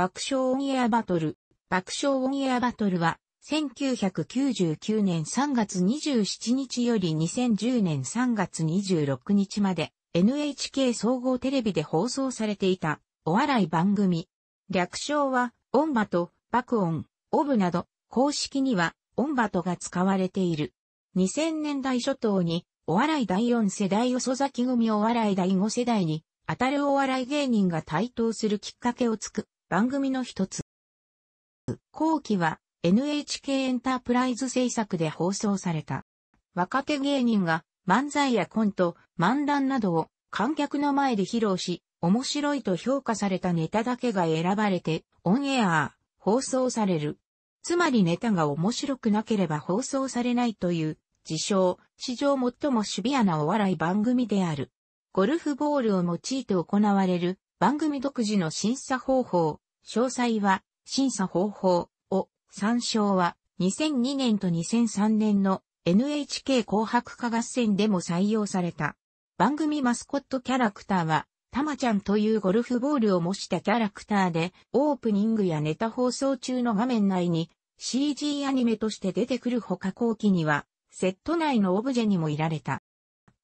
爆笑オンエアバトル。爆笑オンエアバトルは、1999年3月27日より2010年3月26日まで、NHK 総合テレビで放送されていた、お笑い番組。略称は、オンバト、爆音、オブなど、公式には、オンバトが使われている。2000年代初頭に、お笑い第4世代遅咲き組お笑い第5世代に、当たるお笑い芸人が台頭するきっかけをつく、番組の一つ。後期は NHK エンタープライズ制作で放送された。若手芸人が漫才やコント、漫談などを観客の前で披露し、面白いと評価されたネタだけが選ばれて、オンエア、放送される。つまりネタが面白くなければ放送されないという、自称、史上最もシビアなお笑い番組である。ゴルフボールを用いて行われる番組独自の審査方法、詳細は審査方法を参照は2002年と2003年の NHK 紅白歌合戦でも採用された。番組マスコットキャラクターは、たまちゃんというゴルフボールを模したキャラクターで、オープニングやネタ放送中の画面内に CG アニメとして出てくるほか後期には、セット内のオブジェにもいられた。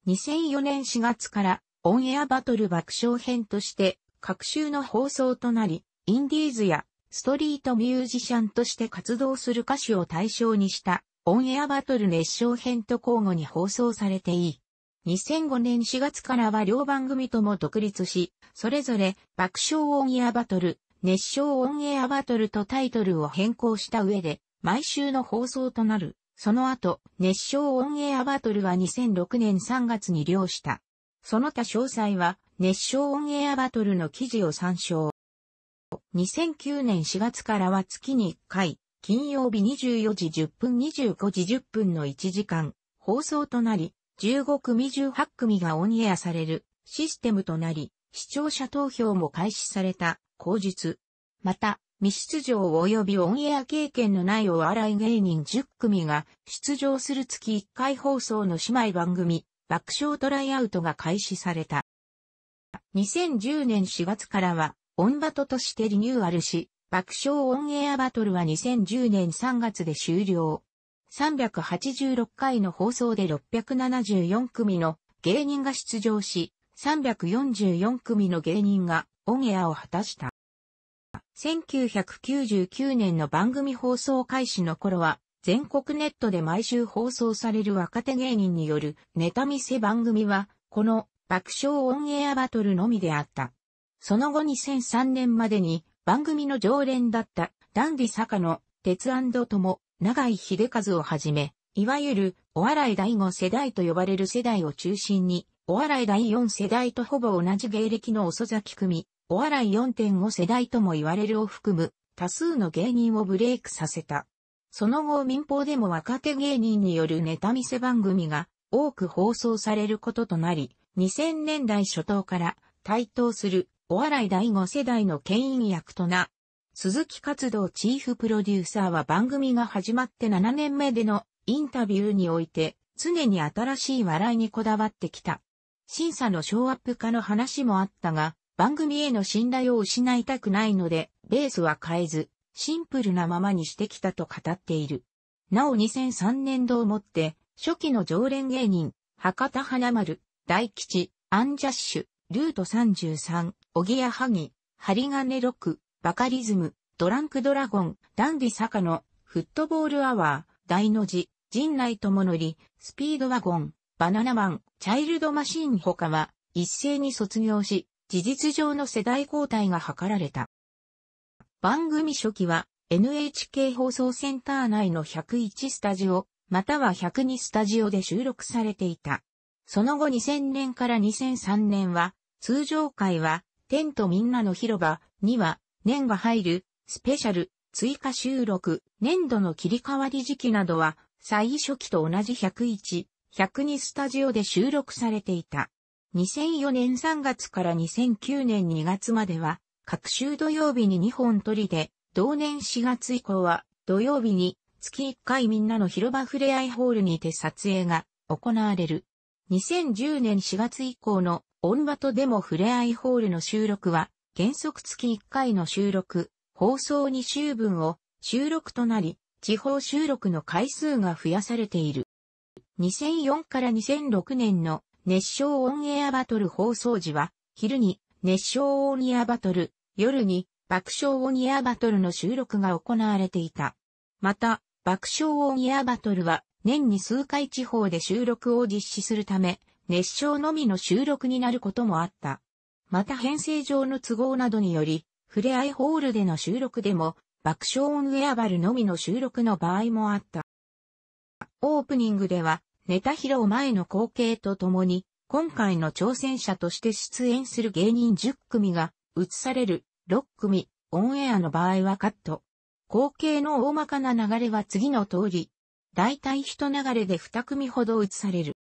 2004年4月からオンエアバトル爆笑編として各週の放送となり、インディーズやストリートミュージシャンとして活動する歌手を対象にしたオンエアバトル熱唱編と交互に放送されていい。2005年4月からは両番組とも独立し、それぞれ爆笑オンエアバトル、熱唱オンエアバトルとタイトルを変更した上で、毎週の放送となる。その後、熱唱オンエアバトルは2006年3月に了した。その他詳細は、熱唱オンエアバトルの記事を参照。2009年4月からは月に1回、金曜日24時10分25時10分の1時間、放送となり、15組18組がオンエアされるシステムとなり、視聴者投票も開始された、後日。また、未出場及びオンエア経験のないお笑い芸人10組が出場する月1回放送の姉妹番組、爆笑トライアウトが開始された。2010年4月からは、オンバトとしてリニューアルし、爆笑オンエアバトルは2010年3月で終了。386回の放送で674組の芸人が出場し、344組の芸人がオンエアを果たした。1999年の番組放送開始の頃は、全国ネットで毎週放送される若手芸人によるネタ見せ番組は、この爆笑オンエアバトルのみであった。その後2003年までに番組の常連だったダンディ坂野、鉄友、長井秀和をはじめ、いわゆるお笑い第5世代と呼ばれる世代を中心に、お笑い第4世代とほぼ同じ芸歴の遅咲き組、お笑い4.5世代とも言われるを含む多数の芸人をブレイクさせた。その後民放でも若手芸人によるネタ見せ番組が多く放送されることとなり、2000年代初頭から台頭するお笑い第5世代の牽引役とな。鈴木活動チーフプロデューサーは番組が始まって7年目でのインタビューにおいて常に新しい笑いにこだわってきた。審査のショーアップ化の話もあったが、番組への信頼を失いたくないので、ベースは変えず、シンプルなままにしてきたと語っている。なお2003年度をもって、初期の常連芸人、博多花丸、大吉、アンジャッシュ、ルート33、おぎやはぎ、針金6、バカリズム、ドランクドラゴン、ダンディ坂野、フットボールアワー、大の字、陣内智則、スピードワゴン、バナナマン、チャイルドマシーン他は、一斉に卒業し、事実上の世代交代が図られた。番組初期は NHK 放送センター内の101スタジオ、または102スタジオで収録されていた。その後2000年から2003年は、通常会は、テントみんなの広場には、年が入る、スペシャル、追加収録、年度の切り替わり時期などは、最初期と同じ101、102スタジオで収録されていた。2004年3月から2009年2月までは、各週土曜日に2本取りで、同年4月以降は、土曜日に、月1回みんなの広場ふれあいホールにて撮影が行われる。2010年4月以降のオンバトデモフレアイホールの収録は、原則月1回の収録、放送2週分を収録となり、地方収録の回数が増やされている。2004から2006年の熱唱オンエアバトル放送時は、昼に熱唱オンエアバトル、夜に爆笑オンエアバトルの収録が行われていた。また、爆笑オンエアバトルは年に数回地方で収録を実施するため、熱唱のみの収録になることもあった。また編成上の都合などにより、ふれあいホールでの収録でも、爆笑オンエアバルのみの収録の場合もあった。オープニングでは、ネタ披露前の光景とともに、今回の挑戦者として出演する芸人10組が映される6組オンエアの場合はカット。光景の大まかな流れは次の通り、大体人流れで2組ほど移される。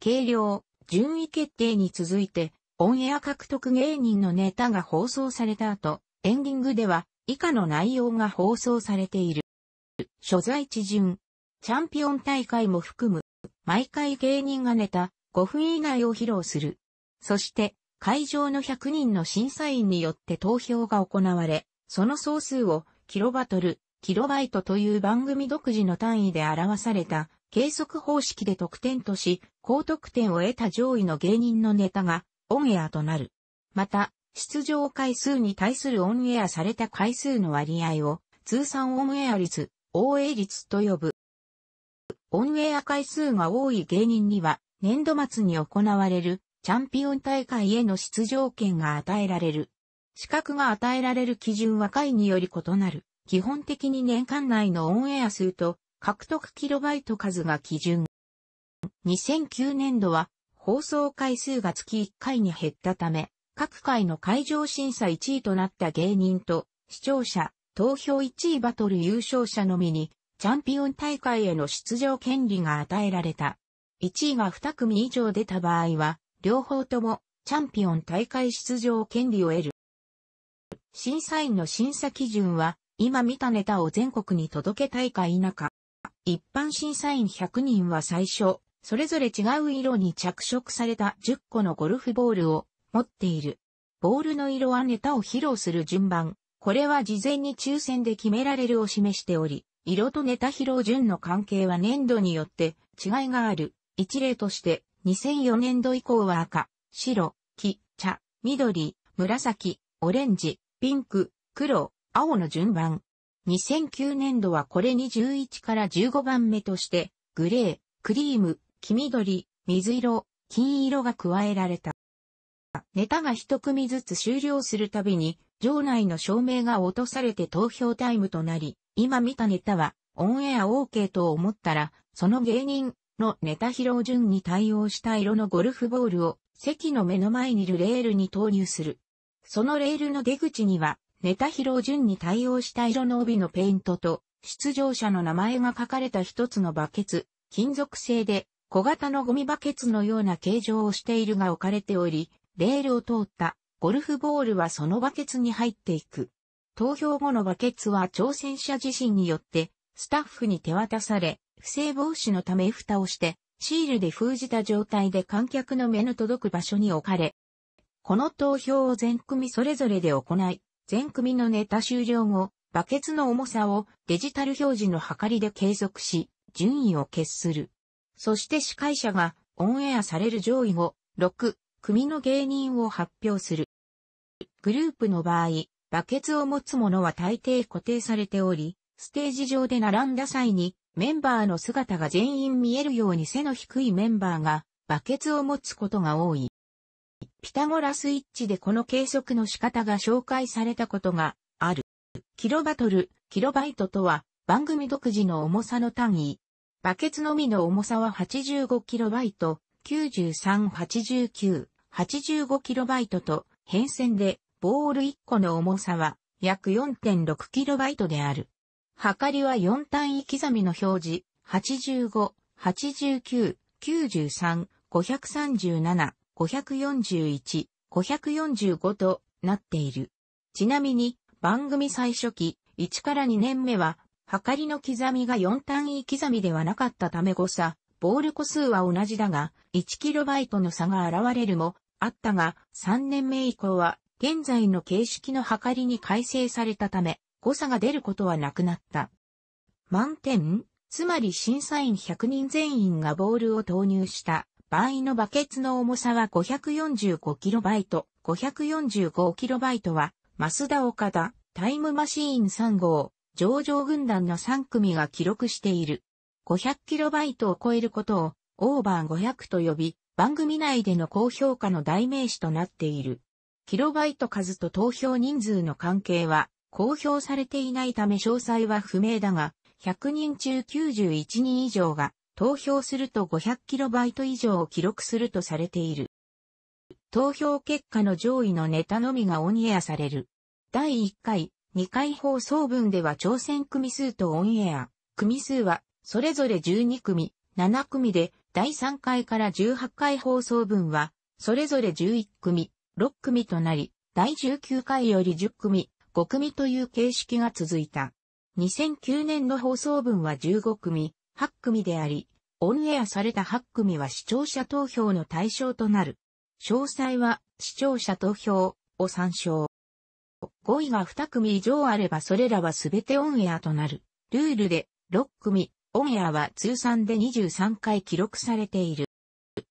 軽量、順位決定に続いて、オンエア獲得芸人のネタが放送された後、エンディングでは以下の内容が放送されている。所在地順、チャンピオン大会も含む、毎回芸人がネタ5分以内を披露する。そして、会場の100人の審査員によって投票が行われ、その総数をキロバトル、キロバイトという番組独自の単位で表された計測方式で得点とし、高得点を得た上位の芸人のネタがオンエアとなる。また、出場回数に対するオンエアされた回数の割合を通算オンエア率、OA 率と呼ぶ。オンエア回数が多い芸人には年度末に行われるチャンピオン大会への出場権が与えられる。資格が与えられる基準は回により異なる。基本的に年間内のオンエア数と獲得キロバイト数が基準。2009年度は放送回数が月1回に減ったため、各回の会場審査1位となった芸人と視聴者、投票1位バトル優勝者のみにチャンピオン大会への出場権利が与えられた。1位が2組以上出た場合は、両方ともチャンピオン大会出場権利を得る。審査員の審査基準は、今見たネタを全国に届けたいか否か。一般審査員100人は最初、それぞれ違う色に着色された10個のゴルフボールを持っている。ボールの色はネタを披露する順番。これは事前に抽選で決められるを示しており、色とネタ披露順の関係は年度によって違いがある。一例として、2004年度以降は赤、白、黄、茶、緑、紫、オレンジ、ピンク、黒、青の順番。2009年度はこれに11から15番目として、グレー、クリーム、黄緑、水色、金色が加えられた。ネタが一組ずつ終了するたびに、場内の照明が落とされて投票タイムとなり、今見たネタは、オンエア OK と思ったら、その芸人のネタ披露順に対応した色のゴルフボールを席の目の前にいるレールに投入する。そのレールの出口にはネタ披露順に対応した色の帯のペイントと、出場者の名前が書かれた一つのバケツ、金属製で、小型のゴミバケツのような形状をしているが置かれており、レールを通ったゴルフボールはそのバケツに入っていく。投票後のバケツは挑戦者自身によってスタッフに手渡され、不正防止のため蓋をしてシールで封じた状態で観客の目の届く場所に置かれ、この投票を全組それぞれで行い、全組のネタ終了後、バケツの重さをデジタル表示の測りで計測し、順位を決する。そして司会者がオンエアされる上位後、6組の芸人を発表する。グループの場合、バケツを持つ者は大抵固定されており、ステージ上で並んだ際にメンバーの姿が全員見えるように背の低いメンバーがバケツを持つことが多い。ピタゴラスイッチでこの計測の仕方が紹介されたことがある。キロバトル、キロバイトとは番組独自の重さの単位。バケツのみの重さは8 5イト、9389、85kB と変遷でボール1個の重さは約 4.6kB である。はかりは4単位刻みの表示、85、89、93、537。541、545となっている。ちなみに、番組最初期、1から2年目は、はかりの刻みが4単位刻みではなかったため誤差、ボール個数は同じだが、1KB の差が現れるも、あったが、3年目以降は、現在の形式のはかりに改正されたため、誤差が出ることはなくなった。満点つまり審査員100人全員がボールを投入した場合のバケツの重さは 545KB、545KB は、マスダ岡田、タイムマシーン3号、上場軍団の3組が記録している。500KB を超えることを、オーバー500と呼び、番組内での高評価の代名詞となっている。キロバイト数と投票人数の関係は、公表されていないため詳細は不明だが、100人中91人以上が投票すると 500KB 以上を記録するとされている。投票結果の上位のネタのみがオンエアされる。第1回、2回放送分では挑戦組数とオンエア。組数は、それぞれ12組、7組で、第3回から18回放送分は、それぞれ11組、6組となり、第19回より10組、5組という形式が続いた。2009年の放送分は15組、8組であり、オンエアされた8組は視聴者投票の対象となる。詳細は視聴者投票を参照。5位が2組以上あればそれらは全てオンエアとなる。ルールで6組、オンエアは通算で23回記録されている。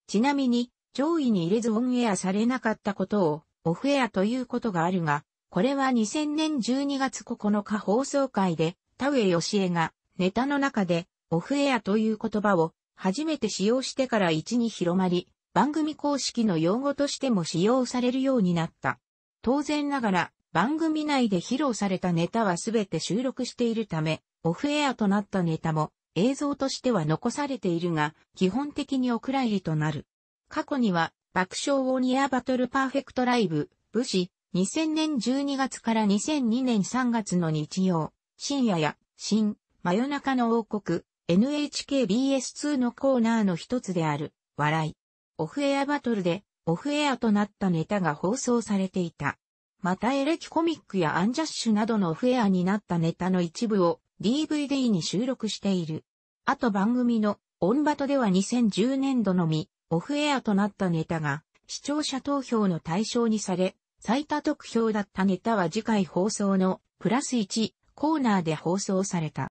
ちなみに、上位に入れずオンエアされなかったことをオフエアということがあるが、これは2000年12月9日放送会で、田植義恵がネタの中でオフエアという言葉を初めて使用してから一に広まり、番組公式の用語としても使用されるようになった。当然ながら、番組内で披露されたネタはすべて収録しているため、オフエアとなったネタも映像としては残されているが、基本的にお蔵入りとなる。過去には、爆笑オニアバトルパーフェクトライブ、武士、2000年12月から2002年3月の日曜、深夜や、新、真夜中の王国、NHKBS2 のコーナーの一つである、笑い。オフエアバトルで、オフエアとなったネタが放送されていた。またエレキコミックやアンジャッシュなどのオフエアになったネタの一部を DVD に収録している。あと番組のオンバトでは2010年度のみ、オフエアとなったネタが視聴者投票の対象にされ、最多得票だったネタは次回放送のプラス1コーナーで放送された。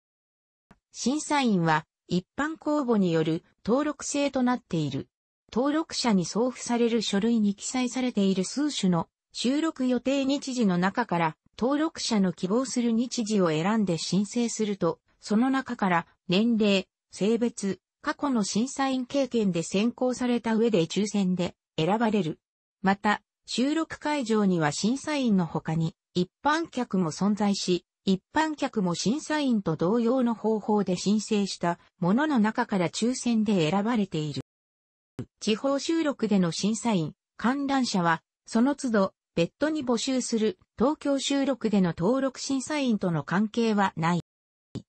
審査員は一般公募による登録制となっている。登録者に送付される書類に記載されている数種の収録予定日時の中から登録者の希望する日時を選んで申請すると、その中から年齢、性別、過去の審査員経験で選考された上で抽選で選ばれる。また、収録会場には審査員の他に一般客も存在し、一般客も審査員と同様の方法で申請したものの中から抽選で選ばれている。地方収録での審査員、観覧者は、その都度、別途に募集する東京収録での登録審査員との関係はない。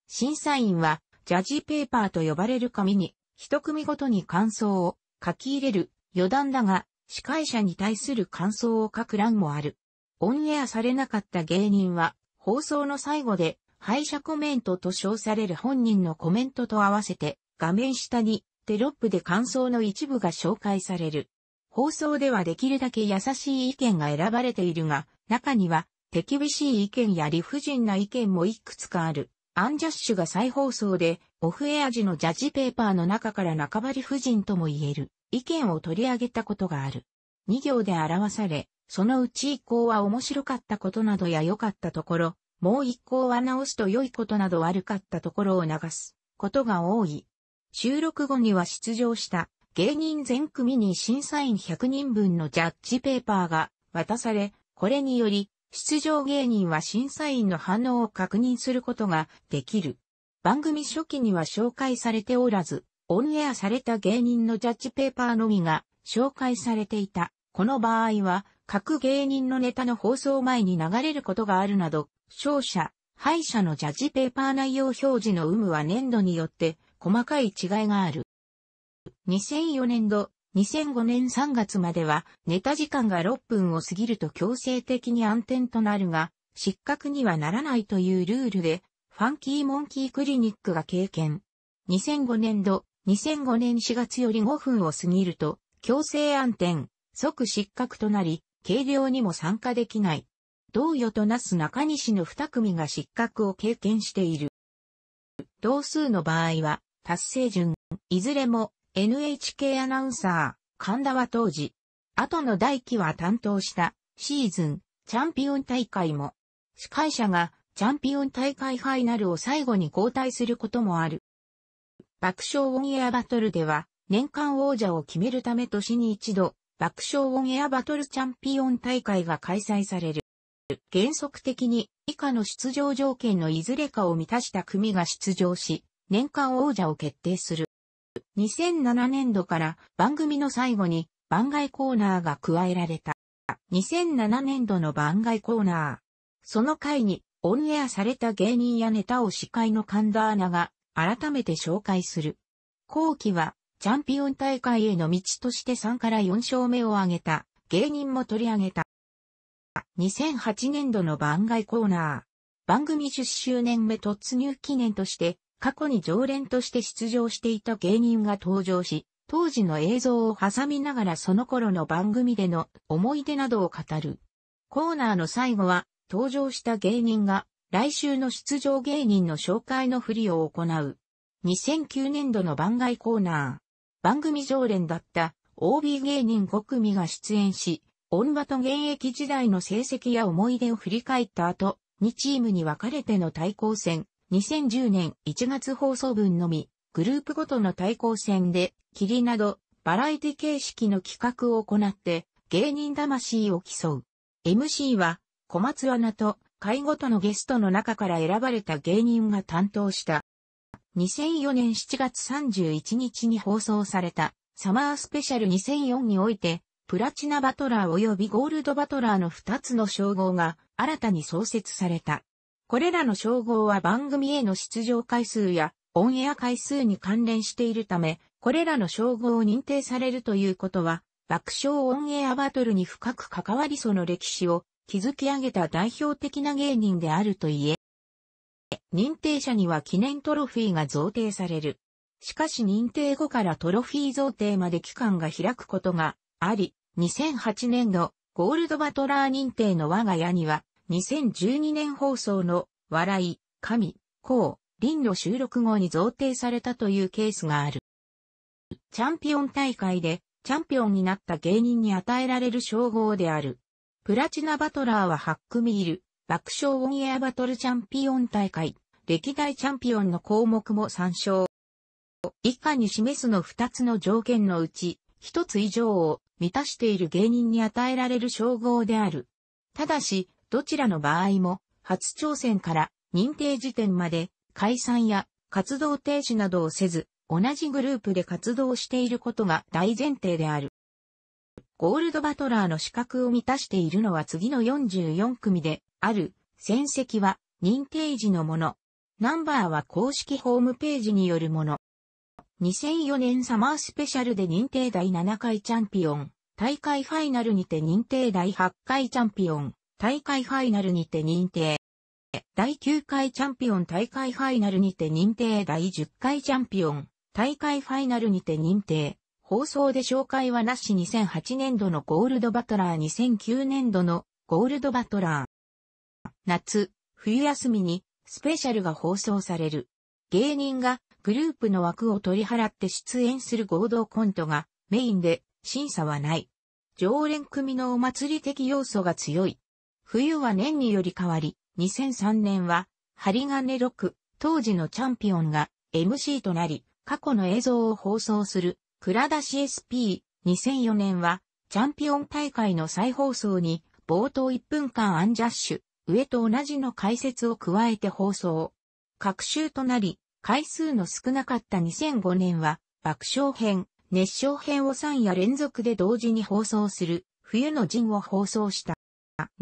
審査員は、ジャージペーパーと呼ばれる紙に、一組ごとに感想を書き入れる余談だが、司会者に対する感想を書く欄もある。オンエアされなかった芸人は、放送の最後で、敗者コメントと称される本人のコメントと合わせて、画面下にテロップで感想の一部が紹介される。放送ではできるだけ優しい意見が選ばれているが、中には手厳しい意見や理不尽な意見もいくつかある。アンジャッシュが再放送で、オフエア時のジャッジペーパーの中から中張理不尽とも言える意見を取り上げたことがある。2行で表され、そのうち一行は面白かったことなどや良かったところ、もう一行は直すと良いことなど悪かったところを流すことが多い。収録後には出場した芸人全組に審査員100人分のジャッジペーパーが渡され、これにより出場芸人は審査員の反応を確認することができる。番組初期には紹介されておらず、オンエアされた芸人のジャッジペーパーのみが紹介されていた。この場合は各芸人のネタの放送前に流れることがあるなど、勝者、敗者のジャッジペーパー内容表示の有無は年度によって細かい違いがある。2004年度、2005年3月まではネタ時間が6分を過ぎると強制的に暗転となるが、失格にはならないというルールで、ファンキーモンキークリニックが経験。2005年度、2005年4月より5分を過ぎると、強制暗転、即失格となり、軽量にも参加できない。同与となす中西の二組が失格を経験している。同数の場合は、達成順、いずれも NHK アナウンサー、神田は当時、後の大輝は担当したシーズンチャンピオン大会も、司会者がチャンピオン大会ファイナルを最後に交代することもある。爆笑オンエアバトルでは、年間王者を決めるため年に一度、爆笑オンエアバトルチャンピオン大会が開催される。原則的に以下の出場条件のいずれかを満たした組が出場し、年間王者を決定する。2007年度から番組の最後に番外コーナーが加えられた。2007年度の番外コーナー。その回にオンエアされた芸人やネタを司会の神田アナが改めて紹介する。後期はチャンピオン大会への道として3から4勝目を挙げた芸人も取り上げた。2008年度の番外コーナー。番組10周年目突入記念として、過去に常連として出場していた芸人が登場し、当時の映像を挟みながらその頃の番組での思い出などを語る。コーナーの最後は、登場した芸人が、来週の出場芸人の紹介のふりを行う。2009年度の番外コーナー。番組常連だった OB 芸人5組が出演し、オンバと現役時代の成績や思い出を振り返った後、2チームに分かれての対抗戦、2010年1月放送分のみ、グループごとの対抗戦で、霧など、バラエティ形式の企画を行って、芸人魂を競う。MC は、小松アナと、会ごとのゲストの中から選ばれた芸人が担当した2004年7月31日に放送されたサマースペシャル2004において、プラチナバトラー及びゴールドバトラーの2つの称号が新たに創設された。これらの称号は番組への出場回数やオンエア回数に関連しているため、これらの称号を認定されるということは、爆笑オンエアバトルに深く関わりその歴史を築き上げた代表的な芸人であると言え、認定者には記念トロフィーが贈呈される。しかし認定後からトロフィー贈呈まで期間が開くことがあり、2008年度ゴールドバトラー認定の我が家には、2012年放送の笑い、神、公、林の収録後に贈呈されたというケースがある。チャンピオン大会でチャンピオンになった芸人に与えられる称号である。プラチナバトラーは8組いる。爆笑オンエアバトルチャンピオン大会、歴代チャンピオンの項目も参照。以下に示すの2つの条件のうち、1つ以上を満たしている芸人に与えられる称号である。ただし、どちらの場合も、初挑戦から認定時点まで解散や活動停止などをせず、同じグループで活動していることが大前提である。ゴールドバトラーの資格を満たしているのは次の44組である戦績は認定時のもの。ナンバーは公式ホームページによるもの。2004年サマースペシャルで認定第7回チャンピオン、大会ファイナルにて認定第8回チャンピオン、大会ファイナルにて認定。第9回チャンピオン大会ファイナルにて認定第10回チャンピオン、大会ファイナルにて認定。放送で紹介はなし2008年度のゴールドバトラー2009年度のゴールドバトラー。夏、冬休みにスペシャルが放送される。芸人がグループの枠を取り払って出演する合同コントがメインで審査はない。常連組のお祭り的要素が強い。冬は年により変わり、2003年は針金6、当時のチャンピオンが MC となり、過去の映像を放送するラダシ s p 2 0 0 4年は、チャンピオン大会の再放送に、冒頭1分間アンジャッシュ、上と同じの解説を加えて放送。各週となり、回数の少なかった2005年は、爆笑編、熱唱編を3夜連続で同時に放送する、冬の陣を放送した。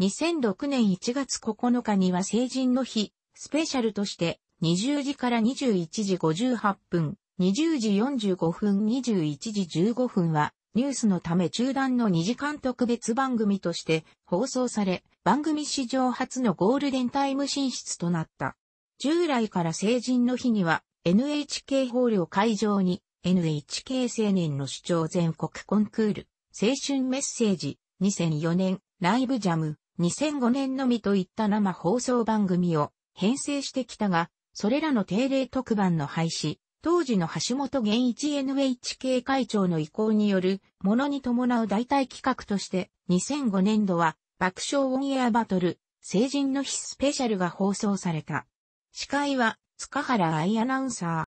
2006年1月9日には成人の日、スペシャルとして、20時から21時58分、20時45分21時15分は、ニュースのため中断の2時間特別番組として放送され、番組史上初のゴールデンタイム進出となった。従来から成人の日には、NHK ホールを会場に、NHK 青年の主張全国コンクール、青春メッセージ、2004年、ライブジャム、2005年のみといった生放送番組を編成してきたが、それらの定例特番の廃止、当時の橋本源一 NHK 会長の意向によるものに伴う代替企画として2005年度は爆笑オンエアバトル成人の日スペシャルが放送された。司会は塚原愛アナウンサ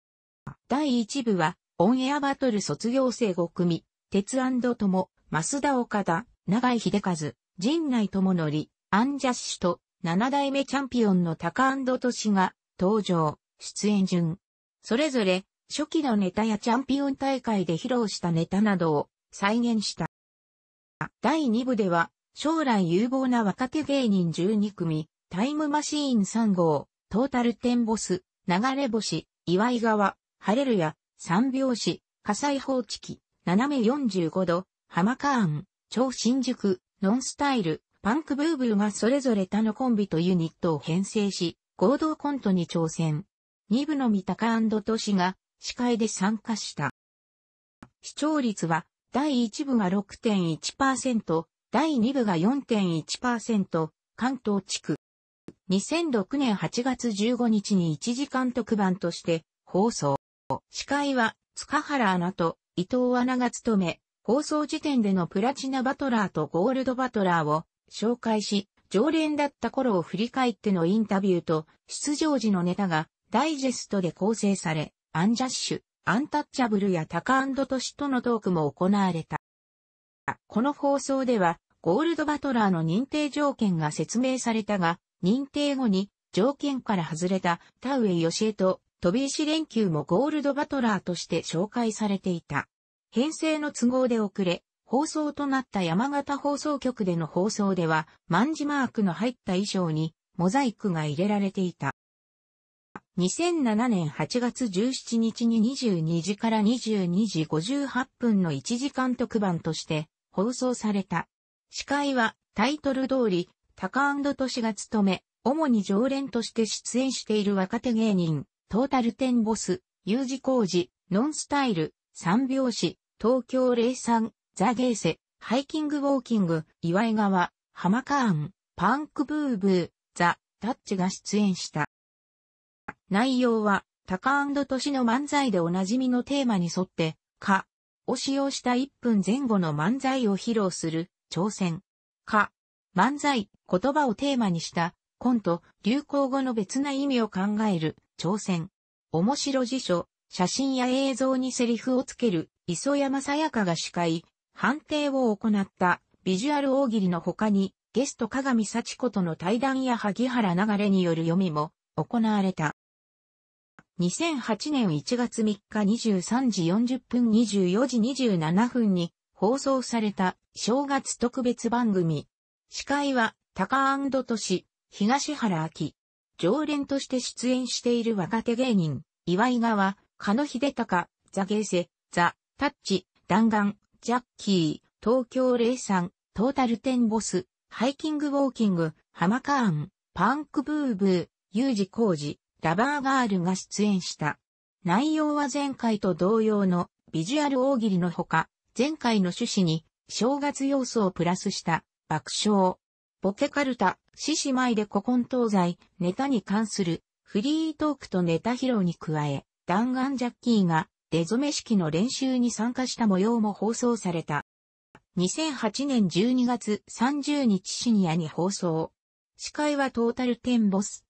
ー。第1部はオンエアバトル卒業生5組、鉄友、増田岡田、長井秀和、陣内智則、アンジャッシュと7代目チャンピオンの高安俊が登場、出演順。それぞれ初期のネタやチャンピオン大会で披露したネタなどを再現した。第2部では、将来有望な若手芸人12組、タイムマシーン3号、トータルテンボス、流れ星、岩井川、ハレルヤ、三拍子、火災報知器、斜め45度、浜カーン、超新宿、ノンスタイル、パンクブーブーがそれぞれ他のコンビとユニットを編成し、合同コントに挑戦。2部の三鷹都市が司会で参加した。視聴率は第1部が6.1%、第2部が4.1%、関東地区。2006年8月15日に1時間特番として放送。司会は塚原アナと伊藤アナが務め、放送時点でのプラチナバトラーとゴールドバトラーを紹介し、常連だった頃を振り返ってのインタビューと出場時のネタがダイジェストで構成され、アンジャッシュ、アンタッチャブルやタカトシとのトークも行われた。この放送では、ゴールドバトラーの認定条件が説明されたが、認定後に条件から外れた田上義恵と飛び石連休もゴールドバトラーとして紹介されていた。編成の都合で遅れ、放送となった山形放送局での放送では、万字マークの入った衣装にモザイクが入れられていた。2007年8月17日に22時から22時58分の1時間特番として放送された。司会はタイトル通り、タカトシが務め、主に常連として出演している若手芸人、トータルテンボス、U 字工事、ノンスタイル、三拍子、東京03、ザゲーセ、ハイキングウォーキング、岩井川、浜カーン、パンクブーブー、ザ・タッチが出演した。内容は、タカ年の漫才でおなじみのテーマに沿って、か、を使用した1分前後の漫才を披露する、挑戦。か、漫才、言葉をテーマにした、コント、流行語の別な意味を考える、挑戦。面白辞書、写真や映像にセリフをつける、磯山さやかが司会、判定を行った、ビジュアル大喜利の他に、ゲスト鏡幸子との対談や萩原流れによる読みも、行われた。2008年1月3日23時40分24時27分に放送された正月特別番組。司会は高市、東原明。常連として出演している若手芸人、岩井川、加野秀隆、ザゲーセ、ザ、タッチ、弾丸、ジャッキー、東京霊山、トータルテンボス、ハイキングウォーキング、ハマカーン、パンクブーブー、ユージコージ、ラバーガールが出演した。内容は前回と同様のビジュアル大喜利のほか、前回の趣旨に正月要素をプラスした爆笑、ボケカルタ、獅子舞で古今東西、ネタに関するフリートークとネタ披露に加え、弾丸ジャッキーが出初め式の練習に参加した模様も放送された。2008年12月30日深夜に放送。司会はトータルテンボス。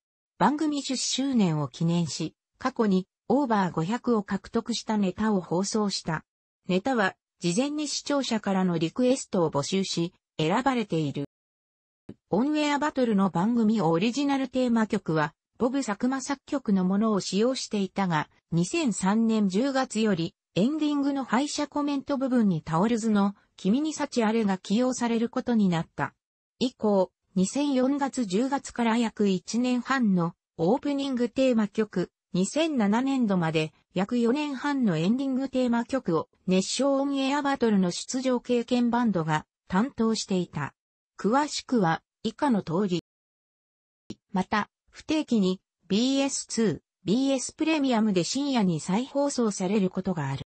番組10周年を記念し、過去にオーバー500を獲得したネタを放送した。ネタは、事前に視聴者からのリクエストを募集し、選ばれている。オンエアバトルの番組オリジナルテーマ曲は、ボブ佐久間作曲のものを使用していたが、2003年10月より、エンディングの敗者コメント部分にタオルズの、君に幸あれが起用されることになった。以降、2004月10月から約1年半のオープニングテーマ曲、2007年度まで約4年半のエンディングテーマ曲を熱唱オンエアバトルの出場経験バンドが担当していた。詳しくは以下の通り。また、不定期に BS2、BS プレミアムで深夜に再放送されることがある。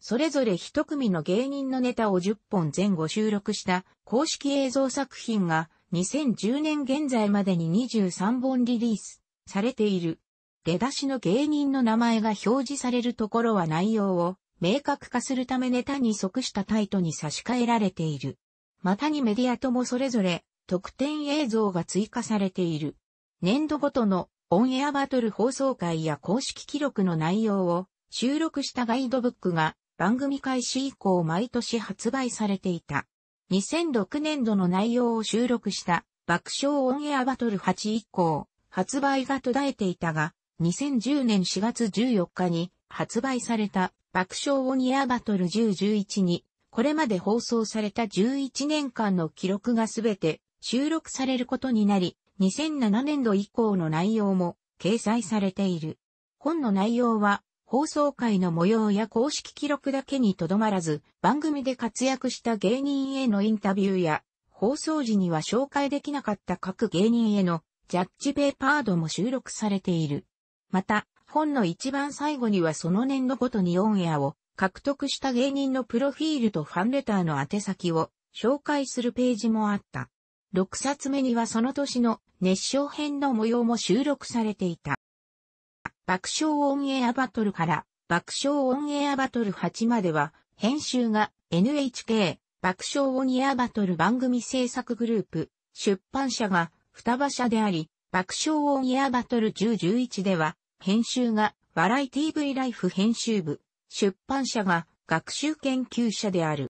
それぞれ一組の芸人のネタを10本前後収録した公式映像作品が2010年現在までに23本リリースされている。出だしの芸人の名前が表示されるところは内容を明確化するためネタに即したタイトに差し替えられている。またにメディアともそれぞれ特典映像が追加されている。年度ごとのオンエアバトル放送会や公式記録の内容を収録したガイドブックが番組開始以降毎年発売されていた。2006年度の内容を収録した爆笑オンエアバトル8以降、発売が途絶えていたが、2010年4月14日に発売された爆笑オンエアバトル1011に、これまで放送された11年間の記録がすべて収録されることになり、2007年度以降の内容も掲載されている。本の内容は放送回の模様や公式記録だけにとどまらず、番組で活躍した芸人へのインタビューや、放送時には紹介できなかった各芸人へのジャッジペーパードも収録されている。また、本の一番最後にはその年度ごとにオンエアを獲得した芸人のプロフィールとファンレターの宛先を紹介するページもあった。6冊目にはその年の熱唱編の模様も収録されていた。爆笑オンエアバトルから爆笑オンエアバトル8までは、編集が NHK 爆笑オンエアバトル番組制作グループ、出版社が双葉社であり、爆笑オンエアバトル1011では、編集がバラエティ V ライフ編集部、出版社が学習研究者である。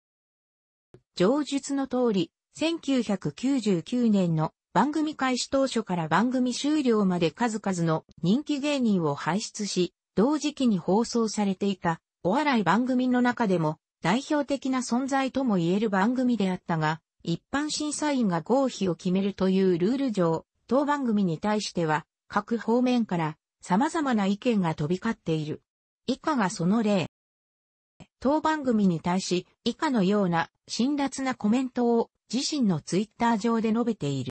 上述の通り、1999年の番組開始当初から番組終了まで数々の人気芸人を輩出し、同時期に放送されていたお笑い番組の中でも代表的な存在とも言える番組であったが、一般審査員が合否を決めるというルール上、当番組に対しては各方面から様々な意見が飛び交っている。以下がその例。当番組に対し以下のような辛辣なコメントを自身のツイッター上で述べている。